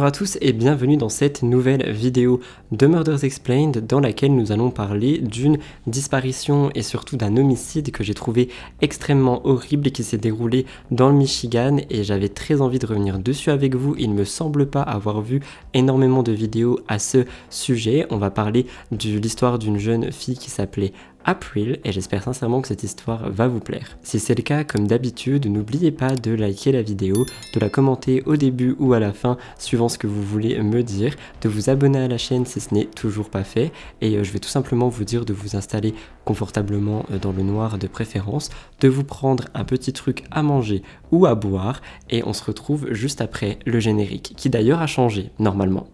Bonjour à tous et bienvenue dans cette nouvelle vidéo de Murders Explained dans laquelle nous allons parler d'une disparition et surtout d'un homicide que j'ai trouvé extrêmement horrible et qui s'est déroulé dans le Michigan et j'avais très envie de revenir dessus avec vous. Il ne me semble pas avoir vu énormément de vidéos à ce sujet. On va parler de l'histoire d'une jeune fille qui s'appelait April et j'espère sincèrement que cette histoire va vous plaire. Si c'est le cas, comme d'habitude, n'oubliez pas de liker la vidéo, de la commenter au début ou à la fin suivant ce que vous voulez me dire, de vous abonner à la chaîne si ce n'est toujours pas fait et euh, je vais tout simplement vous dire de vous installer confortablement euh, dans le noir de préférence, de vous prendre un petit truc à manger ou à boire et on se retrouve juste après le générique qui d'ailleurs a changé normalement.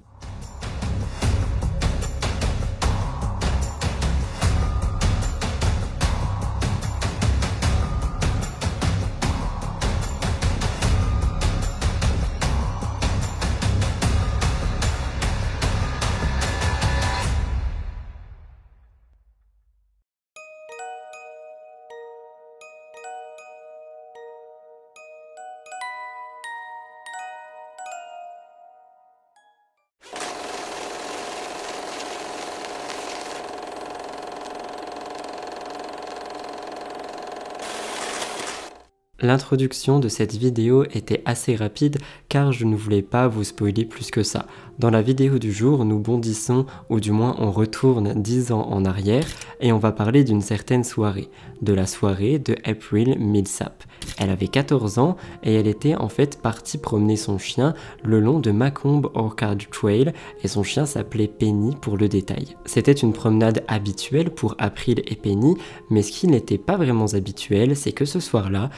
L'introduction de cette vidéo était assez rapide car je ne voulais pas vous spoiler plus que ça. Dans la vidéo du jour, nous bondissons, ou du moins on retourne 10 ans en arrière, et on va parler d'une certaine soirée, de la soirée de April Millsap. Elle avait 14 ans et elle était en fait partie promener son chien le long de Macomb Orchard Trail et son chien s'appelait Penny pour le détail. C'était une promenade habituelle pour April et Penny, mais ce qui n'était pas vraiment habituel, c'est que ce soir-là,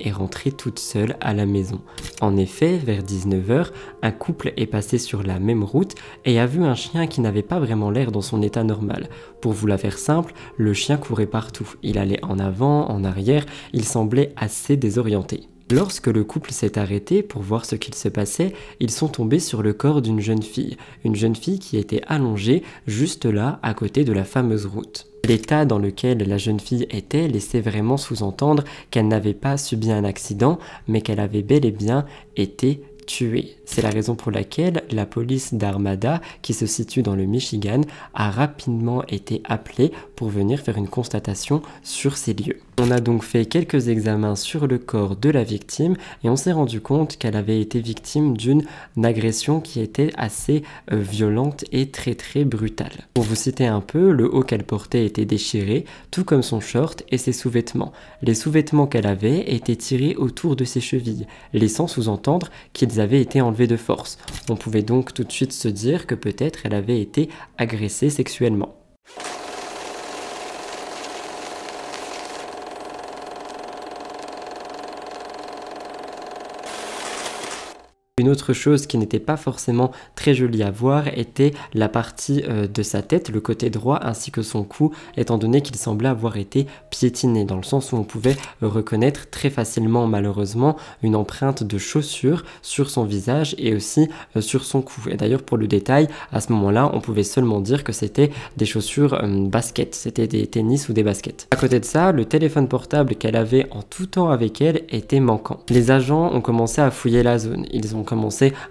est rentrée toute seule à la maison. En effet, vers 19h, un couple est passé sur la même route et a vu un chien qui n'avait pas vraiment l'air dans son état normal. Pour vous la faire simple, le chien courait partout. Il allait en avant, en arrière, il semblait assez désorienté. Lorsque le couple s'est arrêté pour voir ce qu'il se passait, ils sont tombés sur le corps d'une jeune fille, une jeune fille qui était allongée juste là à côté de la fameuse route. L'état dans lequel la jeune fille était laissait vraiment sous-entendre qu'elle n'avait pas subi un accident, mais qu'elle avait bel et bien été tuée. C'est la raison pour laquelle la police d'Armada, qui se situe dans le Michigan, a rapidement été appelée pour venir faire une constatation sur ces lieux. On a donc fait quelques examens sur le corps de la victime et on s'est rendu compte qu'elle avait été victime d'une agression qui était assez euh, violente et très très brutale. Pour vous citer un peu, le haut qu'elle portait était déchiré, tout comme son short et ses sous-vêtements. Les sous-vêtements qu'elle avait étaient tirés autour de ses chevilles, laissant sous-entendre qu'ils avaient été enlevés de force. On pouvait donc tout de suite se dire que peut-être elle avait été agressée sexuellement. Une autre chose qui n'était pas forcément très jolie à voir était la partie euh, de sa tête, le côté droit ainsi que son cou, étant donné qu'il semblait avoir été piétiné, dans le sens où on pouvait reconnaître très facilement malheureusement une empreinte de chaussure sur son visage et aussi euh, sur son cou. Et d'ailleurs pour le détail, à ce moment-là, on pouvait seulement dire que c'était des chaussures baskets, euh, basket, c'était des tennis ou des baskets. À côté de ça, le téléphone portable qu'elle avait en tout temps avec elle était manquant. Les agents ont commencé à fouiller la zone. Ils ont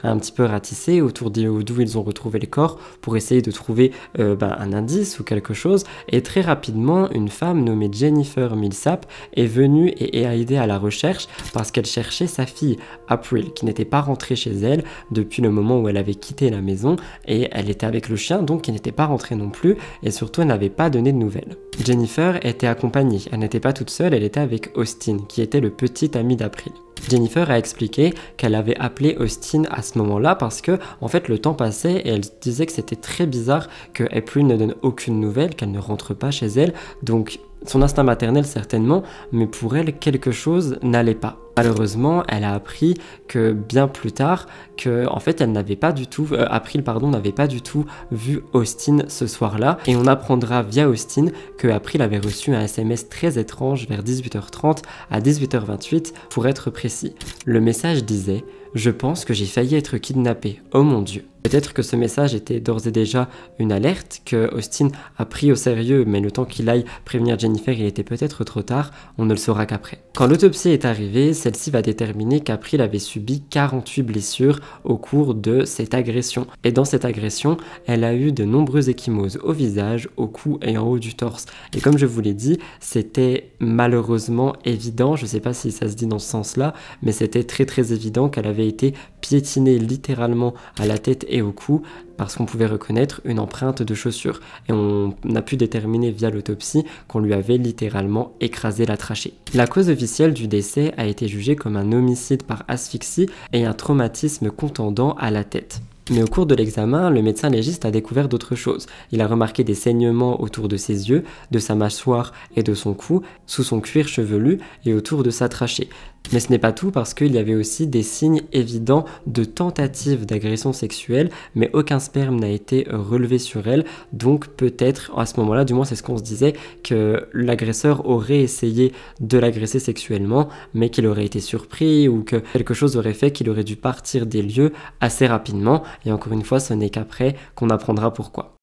à un petit peu ratisser autour d'où ils ont retrouvé le corps pour essayer de trouver euh, ben, un indice ou quelque chose. Et très rapidement, une femme nommée Jennifer Millsap est venue et a aidé à la recherche parce qu'elle cherchait sa fille, April, qui n'était pas rentrée chez elle depuis le moment où elle avait quitté la maison et elle était avec le chien donc qui n'était pas rentrée non plus et surtout elle n'avait pas donné de nouvelles. Jennifer était accompagnée, elle n'était pas toute seule, elle était avec Austin qui était le petit ami d'April. Jennifer a expliqué qu'elle avait appelé Austin à ce moment-là parce que en fait le temps passait et elle disait que c'était très bizarre que April ne donne aucune nouvelle, qu'elle ne rentre pas chez elle. Donc son instinct maternel certainement, mais pour elle, quelque chose n'allait pas. Malheureusement, elle a appris que bien plus tard, que en fait, elle n'avait pas du tout, euh, April, pardon, n'avait pas du tout vu Austin ce soir-là. Et on apprendra via Austin que April avait reçu un SMS très étrange vers 18h30 à 18h28 pour être précis. Le message disait je pense que j'ai failli être kidnappé. Oh mon dieu. Peut-être que ce message était d'ores et déjà une alerte que Austin a pris au sérieux, mais le temps qu'il aille prévenir Jennifer, il était peut-être trop tard, on ne le saura qu'après. Quand l'autopsie est arrivée, celle-ci va déterminer qu'April avait subi 48 blessures au cours de cette agression. Et dans cette agression, elle a eu de nombreuses échymoses au visage, au cou et en haut du torse. Et comme je vous l'ai dit, c'était malheureusement évident, je ne sais pas si ça se dit dans ce sens-là, mais c'était très très évident qu'elle avait été piétiné littéralement à la tête et au cou parce qu'on pouvait reconnaître une empreinte de chaussure et on a pu déterminer via l'autopsie qu'on lui avait littéralement écrasé la trachée. La cause officielle du décès a été jugée comme un homicide par asphyxie et un traumatisme contendant à la tête. Mais au cours de l'examen, le médecin légiste a découvert d'autres choses. Il a remarqué des saignements autour de ses yeux, de sa mâchoire et de son cou, sous son cuir chevelu et autour de sa trachée. Mais ce n'est pas tout parce qu'il y avait aussi des signes évidents de tentative d'agression sexuelle, mais aucun sperme n'a été relevé sur elle. Donc peut-être à ce moment-là, du moins c'est ce qu'on se disait, que l'agresseur aurait essayé de l'agresser sexuellement, mais qu'il aurait été surpris ou que quelque chose aurait fait qu'il aurait dû partir des lieux assez rapidement. Et encore une fois, ce n'est qu'après qu'on apprendra pourquoi.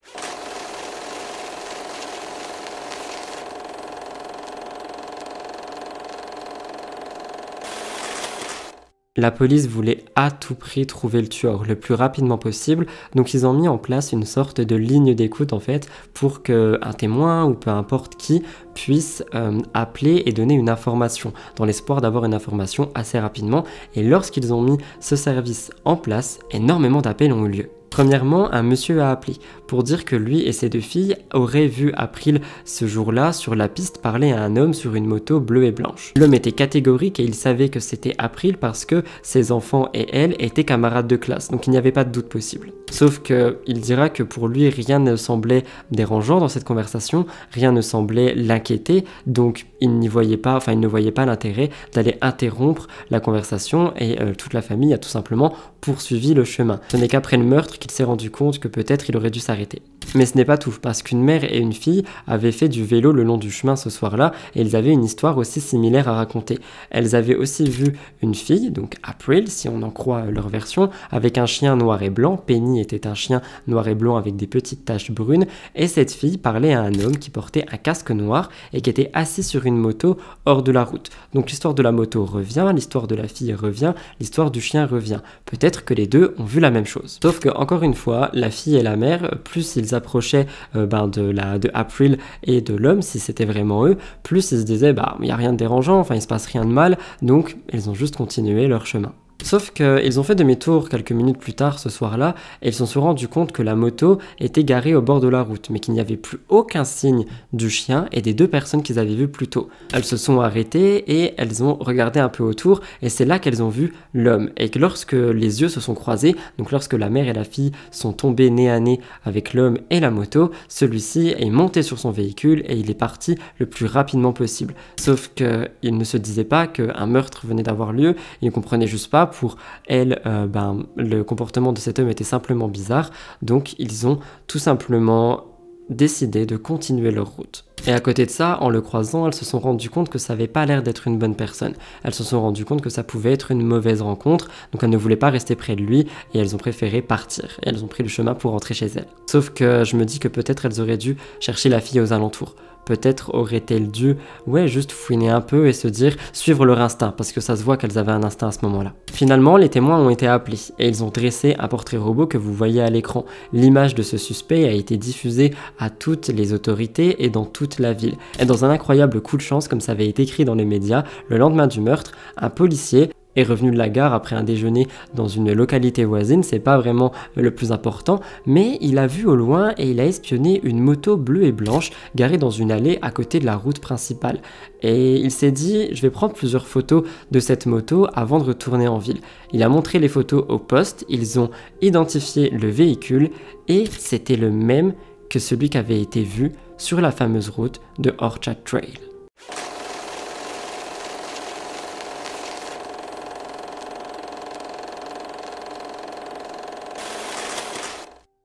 La police voulait à tout prix trouver le tueur le plus rapidement possible, donc ils ont mis en place une sorte de ligne d'écoute en fait pour qu'un témoin ou peu importe qui puisse euh, appeler et donner une information dans l'espoir d'avoir une information assez rapidement. Et lorsqu'ils ont mis ce service en place, énormément d'appels ont eu lieu. Premièrement, un monsieur a appelé pour dire que lui et ses deux filles auraient vu April ce jour-là sur la piste parler à un homme sur une moto bleue et blanche. L'homme était catégorique et il savait que c'était April parce que ses enfants et elle étaient camarades de classe, donc il n'y avait pas de doute possible. Sauf que il dira que pour lui rien ne semblait dérangeant dans cette conversation, rien ne semblait l'inquiéter, donc il n'y voyait pas, enfin il ne voyait pas l'intérêt d'aller interrompre la conversation et euh, toute la famille a tout simplement poursuivi le chemin. Ce n'est qu'après le meurtre qu'il s'est rendu compte que peut-être il aurait dû s'arrêter. Mais ce n'est pas tout, parce qu'une mère et une fille avaient fait du vélo le long du chemin ce soir-là, et ils avaient une histoire aussi similaire à raconter. Elles avaient aussi vu une fille, donc April, si on en croit leur version, avec un chien noir et blanc. Penny était un chien noir et blanc avec des petites taches brunes, et cette fille parlait à un homme qui portait un casque noir et qui était assis sur une moto hors de la route. Donc l'histoire de la moto revient, l'histoire de la fille revient, l'histoire du chien revient. Peut-être que les deux ont vu la même chose. Sauf que, encore une fois, la fille et la mère, plus ils approchaient euh, ben, de, la, April et de l'homme, si c'était vraiment eux, plus ils se disaient, bah, il n'y a rien de dérangeant, enfin, il se passe rien de mal, donc ils ont juste continué leur chemin. Sauf qu'ils ont fait demi-tour quelques minutes plus tard ce soir-là et ils se sont rendus compte que la moto était garée au bord de la route, mais qu'il n'y avait plus aucun signe du chien et des deux personnes qu'ils avaient vues plus tôt. Elles se sont arrêtées et elles ont regardé un peu autour et c'est là qu'elles ont vu l'homme. Et que lorsque les yeux se sont croisés, donc lorsque la mère et la fille sont tombées nez à nez avec l'homme et la moto, celui-ci est monté sur son véhicule et il est parti le plus rapidement possible. Sauf qu'il ne se disait pas qu'un meurtre venait d'avoir lieu, il ne comprenait juste pas pour elle, euh, ben, le comportement de cet homme était simplement bizarre, donc ils ont tout simplement décidé de continuer leur route. Et à côté de ça, en le croisant, elles se sont rendues compte que ça n'avait pas l'air d'être une bonne personne. Elles se sont rendues compte que ça pouvait être une mauvaise rencontre, donc elles ne voulaient pas rester près de lui et elles ont préféré partir. elles ont pris le chemin pour rentrer chez elles. Sauf que je me dis que peut-être elles auraient dû chercher la fille aux alentours peut-être aurait-elle dû, ouais, juste fouiner un peu et se dire suivre leur instinct, parce que ça se voit qu'elles avaient un instinct à ce moment-là. Finalement, les témoins ont été appelés et ils ont dressé un portrait robot que vous voyez à l'écran. L'image de ce suspect a été diffusée à toutes les autorités et dans toute la ville. Et dans un incroyable coup de chance, comme ça avait été écrit dans les médias, le lendemain du meurtre, un policier revenu de la gare après un déjeuner dans une localité voisine, c'est pas vraiment le plus important, mais il a vu au loin et il a espionné une moto bleue et blanche garée dans une allée à côté de la route principale. Et il s'est dit, je vais prendre plusieurs photos de cette moto avant de retourner en ville. Il a montré les photos au poste, ils ont identifié le véhicule et c'était le même que celui qui avait été vu sur la fameuse route de Orchard Trail.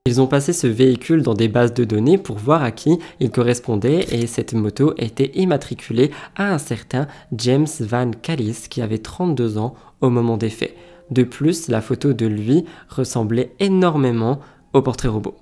Ils ont passé ce véhicule dans des bases de données pour voir à qui il correspondait et cette moto était immatriculée à un certain James Van Callis qui avait 32 ans au moment des faits. De plus, la photo de lui ressemblait énormément au portrait robot.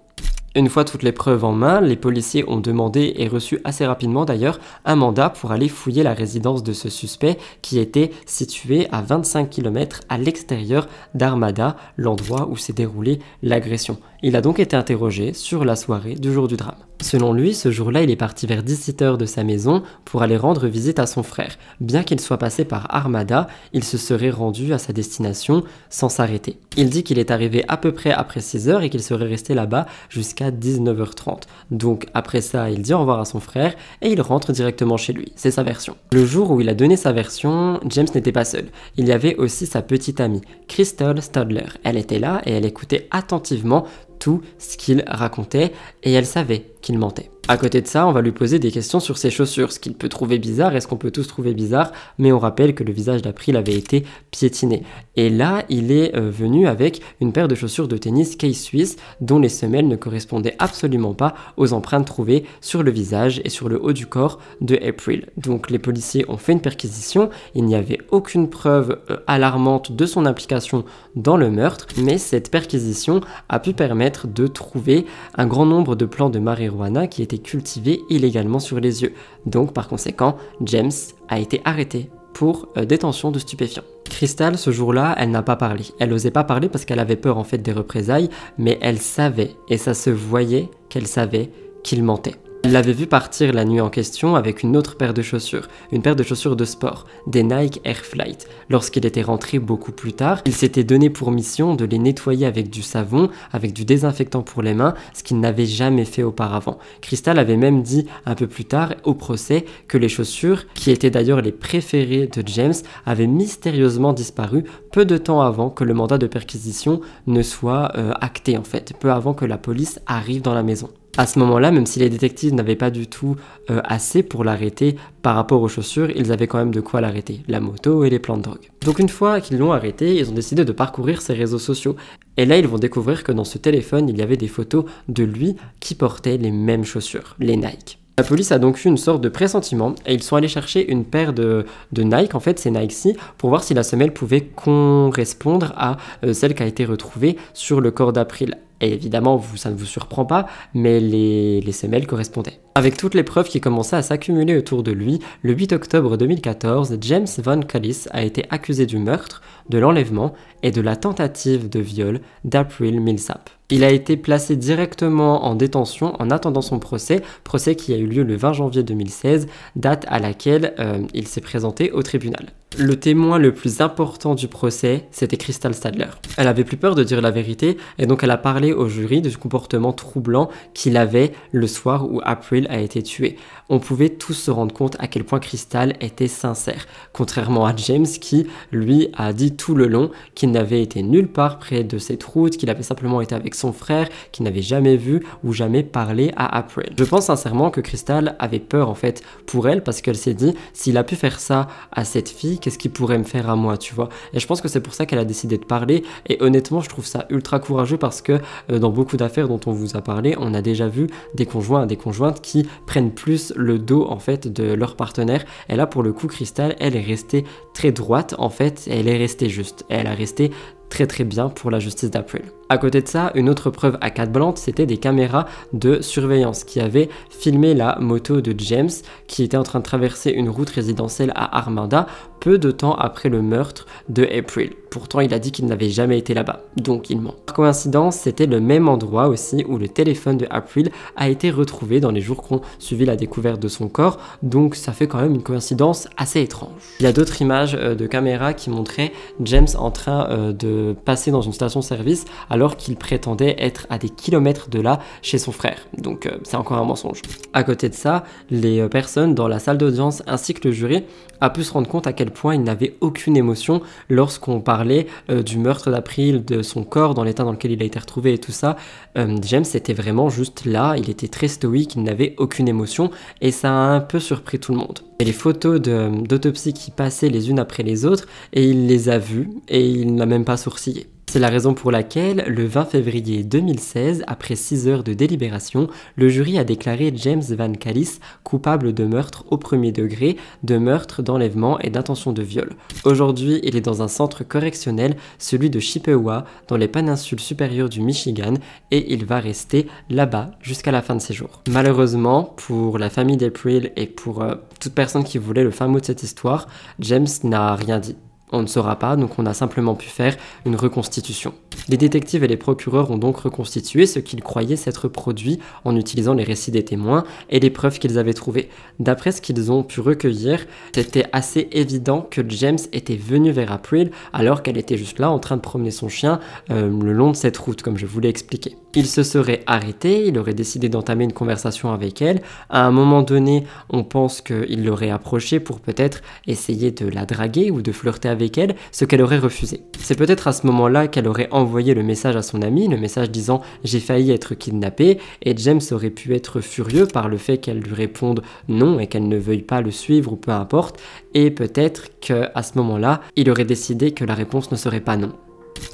Une fois toutes les preuves en main, les policiers ont demandé et reçu assez rapidement d'ailleurs un mandat pour aller fouiller la résidence de ce suspect qui était situé à 25 km à l'extérieur d'Armada, l'endroit où s'est déroulée l'agression. Il a donc été interrogé sur la soirée du jour du drame. Selon lui, ce jour-là, il est parti vers 17h de sa maison pour aller rendre visite à son frère. Bien qu'il soit passé par Armada, il se serait rendu à sa destination sans s'arrêter. Il dit qu'il est arrivé à peu près après 6h et qu'il serait resté là-bas jusqu'à 19h30. Donc après ça, il dit au revoir à son frère et il rentre directement chez lui. C'est sa version. Le jour où il a donné sa version, James n'était pas seul. Il y avait aussi sa petite amie, Crystal Stadler. Elle était là et elle écoutait attentivement tout ce qu'il racontait et elle savait qu'il mentait. À côté de ça, on va lui poser des questions sur ses chaussures, ce qu'il peut trouver bizarre, est-ce qu'on peut tous trouver bizarre, mais on rappelle que le visage d'April avait été piétiné. Et là, il est euh, venu avec une paire de chaussures de tennis case suisse dont les semelles ne correspondaient absolument pas aux empreintes trouvées sur le visage et sur le haut du corps de April. Donc les policiers ont fait une perquisition, il n'y avait aucune preuve euh, alarmante de son implication dans le meurtre, mais cette perquisition a pu permettre de trouver un grand nombre de plans de marée qui était cultivée illégalement sur les yeux. Donc par conséquent, James a été arrêté pour euh, détention de stupéfiants. Crystal, ce jour-là, elle n'a pas parlé. Elle n'osait pas parler parce qu'elle avait peur en fait des représailles, mais elle savait, et ça se voyait qu'elle savait qu'il mentait. Il l'avait vu partir la nuit en question avec une autre paire de chaussures, une paire de chaussures de sport, des Nike Air Flight. Lorsqu'il était rentré beaucoup plus tard, il s'était donné pour mission de les nettoyer avec du savon, avec du désinfectant pour les mains, ce qu'il n'avait jamais fait auparavant. Crystal avait même dit un peu plus tard au procès que les chaussures, qui étaient d'ailleurs les préférées de James, avaient mystérieusement disparu peu de temps avant que le mandat de perquisition ne soit euh, acté en fait, peu avant que la police arrive dans la maison. À ce moment-là, même si les détectives n'avaient pas du tout euh, assez pour l'arrêter par rapport aux chaussures, ils avaient quand même de quoi l'arrêter, la moto et les plans de drogue. Donc une fois qu'ils l'ont arrêté, ils ont décidé de parcourir ses réseaux sociaux. Et là, ils vont découvrir que dans ce téléphone, il y avait des photos de lui qui portait les mêmes chaussures, les Nike. La police a donc eu une sorte de pressentiment et ils sont allés chercher une paire de, Nike, en fait c'est Nike-ci, pour voir si la semelle pouvait correspondre à euh, celle qui a été retrouvée sur le corps d'April. Et évidemment, vous, ça ne vous surprend pas, mais les, les semelles correspondaient. Avec toutes les preuves qui commençaient à s'accumuler autour de lui, le 8 octobre 2014, James von Callis a été accusé du meurtre, de l'enlèvement et de la tentative de viol d'April Millsap. Il a été placé directement en détention en attendant son procès, procès qui a eu lieu le 20 janvier 2016, date à laquelle euh, il s'est présenté au tribunal. Le témoin le plus important du procès, c'était Crystal Stadler. Elle avait plus peur de dire la vérité et donc elle a parlé au jury du comportement troublant qu'il avait le soir où April a été tué. On pouvait tous se rendre compte à quel point Crystal était sincère, contrairement à James qui, lui, a dit tout le long qu'il n'avait été nulle part près de cette route, qu'il avait simplement été avec son frère, qu'il n'avait jamais vu ou jamais parlé à April. Je pense sincèrement que Crystal avait peur en fait pour elle parce qu'elle s'est dit s'il a pu faire ça à cette fille, qu'est-ce qu'il pourrait me faire à moi, tu vois Et je pense que c'est pour ça qu'elle a décidé de parler et honnêtement, je trouve ça ultra courageux parce que euh, dans beaucoup d'affaires dont on vous a parlé, on a déjà vu des conjoints des conjointes qui prennent plus le dos en fait de leur partenaire. Et là pour le coup cristal elle est restée très droite en fait, elle est restée juste, elle a resté très très bien pour la justice d'April. À côté de ça, une autre preuve à quatre blanche c'était des caméras de surveillance qui avaient filmé la moto de James qui était en train de traverser une route résidentielle à Armada peu de temps après le meurtre de April. Pourtant, il a dit qu'il n'avait jamais été là-bas, donc il ment. Par coïncidence, c'était le même endroit aussi où le téléphone de April a été retrouvé dans les jours qu'on suivi la découverte de son corps, donc ça fait quand même une coïncidence assez étrange. Il y a d'autres images euh, de caméras qui montraient James en train euh, de passer dans une station-service alors qu'il prétendait être à des kilomètres de là chez son frère. Donc euh, c'est encore un mensonge. À côté de ça, les euh, personnes dans la salle d'audience ainsi que le jury a pu se rendre compte à quel point il n'avait aucune émotion lorsqu'on parlait euh, du meurtre d'April, de son corps dans l'état dans lequel il a été retrouvé et tout ça. James était vraiment juste là, il était très stoïque, il n'avait aucune émotion et ça a un peu surpris tout le monde. Et les photos d'autopsie qui passaient les unes après les autres et il les a vues et il n'a même pas sourcillé. C'est la raison pour laquelle, le 20 février 2016, après 6 heures de délibération, le jury a déclaré James Van Callis coupable de meurtre au premier degré, de meurtre, d'enlèvement et d'intention de viol. Aujourd'hui, il est dans un centre correctionnel, celui de Chippewa, dans les péninsules supérieures du Michigan, et il va rester là-bas jusqu'à la fin de ses jours. Malheureusement, pour la famille d'April et pour euh, toute personne qui voulait le fin mot de cette histoire, James n'a rien dit on ne saura pas, donc on a simplement pu faire une reconstitution. Les détectives et les procureurs ont donc reconstitué ce qu'ils croyaient s'être produit en utilisant les récits des témoins et les preuves qu'ils avaient trouvées. D'après ce qu'ils ont pu recueillir, c'était assez évident que James était venu vers April alors qu'elle était juste là en train de promener son chien euh, le long de cette route, comme je vous l'ai expliqué. Il se serait arrêté, il aurait décidé d'entamer une conversation avec elle. À un moment donné, on pense qu'il l'aurait approchée pour peut-être essayer de la draguer ou de flirter avec elle, ce qu'elle aurait refusé. C'est peut-être à ce moment-là qu'elle aurait envoyer le message à son ami, le message disant j'ai failli être kidnappé, et James aurait pu être furieux par le fait qu'elle lui réponde non et qu'elle ne veuille pas le suivre ou peu importe, et peut-être qu'à ce moment-là, il aurait décidé que la réponse ne serait pas non.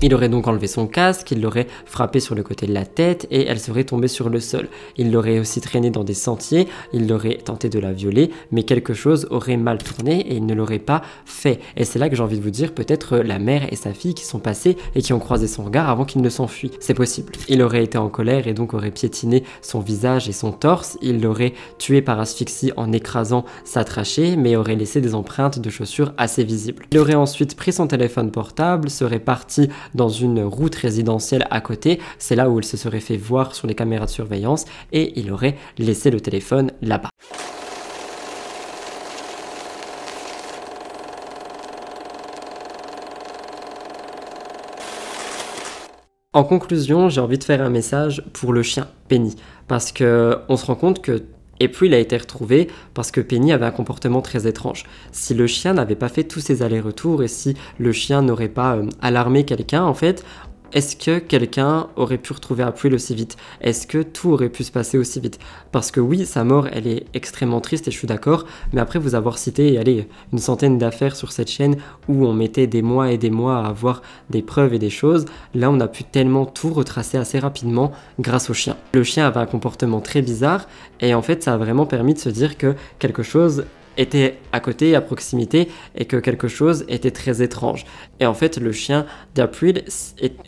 Il aurait donc enlevé son casque, il l'aurait frappé sur le côté de la tête et elle serait tombée sur le sol. Il l'aurait aussi traînée dans des sentiers, il l'aurait tenté de la violer, mais quelque chose aurait mal tourné et il ne l'aurait pas fait. Et c'est là que j'ai envie de vous dire peut-être la mère et sa fille qui sont passées et qui ont croisé son regard avant qu'il ne s'enfuit. C'est possible. Il aurait été en colère et donc aurait piétiné son visage et son torse, il l'aurait tué par asphyxie en écrasant sa trachée, mais aurait laissé des empreintes de chaussures assez visibles. Il aurait ensuite pris son téléphone portable, serait parti dans une route résidentielle à côté. C'est là où il se serait fait voir sur les caméras de surveillance et il aurait laissé le téléphone là-bas. En conclusion, j'ai envie de faire un message pour le chien Penny parce que on se rend compte que et puis il a été retrouvé parce que Penny avait un comportement très étrange. Si le chien n'avait pas fait tous ses allers-retours et si le chien n'aurait pas euh, alarmé quelqu'un, en fait, est-ce que quelqu'un aurait pu retrouver April aussi vite Est-ce que tout aurait pu se passer aussi vite Parce que oui, sa mort, elle est extrêmement triste et je suis d'accord, mais après vous avoir cité, allez, une centaine d'affaires sur cette chaîne où on mettait des mois et des mois à avoir des preuves et des choses, là on a pu tellement tout retracer assez rapidement grâce au chien. Le chien avait un comportement très bizarre et en fait ça a vraiment permis de se dire que quelque chose était à côté, à proximité, et que quelque chose était très étrange. Et en fait, le chien d'April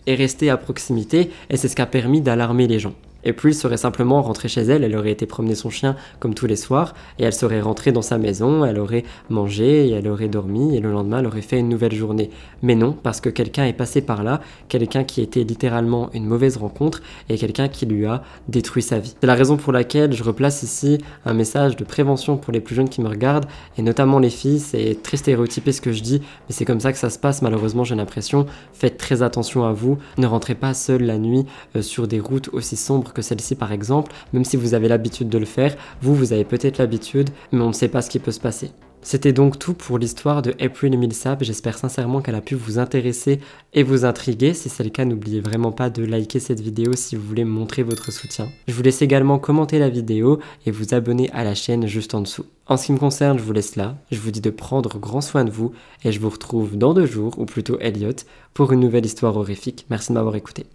est resté à proximité, et c'est ce qui a permis d'alarmer les gens. Et puis, elle serait simplement rentré chez elle, elle aurait été promener son chien comme tous les soirs, et elle serait rentrée dans sa maison, elle aurait mangé, et elle aurait dormi, et le lendemain, elle aurait fait une nouvelle journée. Mais non, parce que quelqu'un est passé par là, quelqu'un qui était littéralement une mauvaise rencontre, et quelqu'un qui lui a détruit sa vie. C'est la raison pour laquelle je replace ici un message de prévention pour les plus jeunes qui me regardent, et notamment les filles, c'est très stéréotypé ce que je dis, mais c'est comme ça que ça se passe, malheureusement, j'ai l'impression. Faites très attention à vous, ne rentrez pas seul la nuit euh, sur des routes aussi sombres que celle-ci par exemple, même si vous avez l'habitude de le faire, vous, vous avez peut-être l'habitude, mais on ne sait pas ce qui peut se passer. C'était donc tout pour l'histoire de April Millsap. J'espère sincèrement qu'elle a pu vous intéresser et vous intriguer. Si c'est le cas, n'oubliez vraiment pas de liker cette vidéo si vous voulez me montrer votre soutien. Je vous laisse également commenter la vidéo et vous abonner à la chaîne juste en dessous. En ce qui me concerne, je vous laisse là. Je vous dis de prendre grand soin de vous et je vous retrouve dans deux jours, ou plutôt Elliot, pour une nouvelle histoire horrifique. Merci de m'avoir écouté.